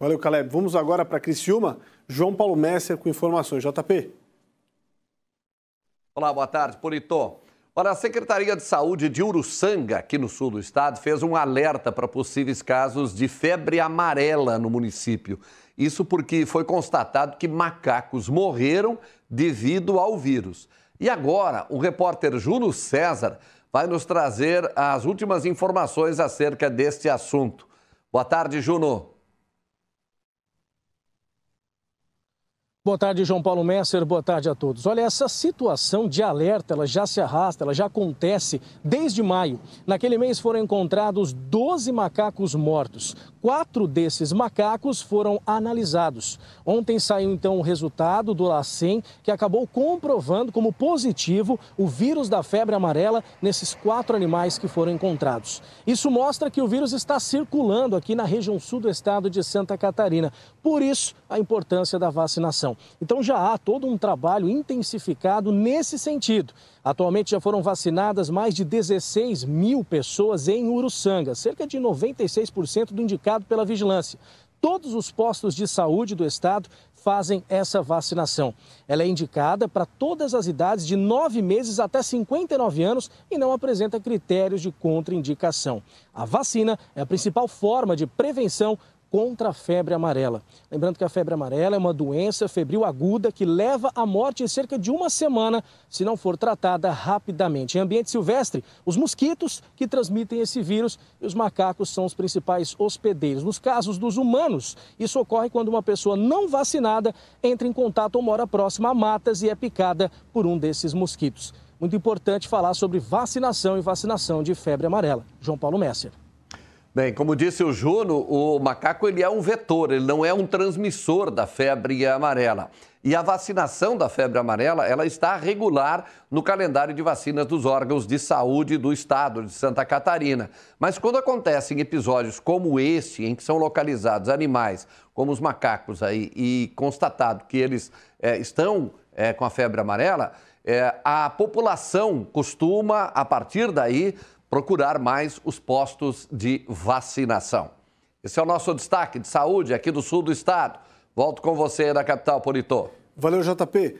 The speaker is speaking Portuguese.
Valeu, Caleb. Vamos agora para Criciúma. João Paulo Messer com informações. JP. Olá, boa tarde, Polito. Olha, a Secretaria de Saúde de Uruçanga, aqui no sul do estado, fez um alerta para possíveis casos de febre amarela no município. Isso porque foi constatado que macacos morreram devido ao vírus. E agora, o repórter Júlio César vai nos trazer as últimas informações acerca deste assunto. Boa tarde, Juno. Boa tarde, João Paulo Messer. Boa tarde a todos. Olha, essa situação de alerta, ela já se arrasta, ela já acontece desde maio. Naquele mês foram encontrados 12 macacos mortos. Quatro desses macacos foram analisados. Ontem saiu então o resultado do LACEN, que acabou comprovando como positivo o vírus da febre amarela nesses quatro animais que foram encontrados. Isso mostra que o vírus está circulando aqui na região sul do estado de Santa Catarina. Por isso, a importância da vacinação. Então já há todo um trabalho intensificado nesse sentido. Atualmente já foram vacinadas mais de 16 mil pessoas em Uruçanga, cerca de 96% do indicado pela vigilância. Todos os postos de saúde do estado fazem essa vacinação. Ela é indicada para todas as idades de 9 meses até 59 anos e não apresenta critérios de contraindicação. A vacina é a principal forma de prevenção contra a febre amarela. Lembrando que a febre amarela é uma doença febril aguda que leva à morte em cerca de uma semana se não for tratada rapidamente. Em ambiente silvestre, os mosquitos que transmitem esse vírus e os macacos são os principais hospedeiros. Nos casos dos humanos, isso ocorre quando uma pessoa não vacinada entra em contato ou mora próxima a matas e é picada por um desses mosquitos. Muito importante falar sobre vacinação e vacinação de febre amarela. João Paulo Messer. Bem, como disse o Juno, o macaco ele é um vetor, ele não é um transmissor da febre amarela. E a vacinação da febre amarela, ela está regular no calendário de vacinas dos órgãos de saúde do estado de Santa Catarina. Mas quando acontecem episódios como esse, em que são localizados animais, como os macacos aí, e constatado que eles é, estão é, com a febre amarela, é, a população costuma, a partir daí, procurar mais os postos de vacinação. Esse é o nosso destaque de saúde aqui do sul do estado. Volto com você da capital, Politor. Valeu, JP.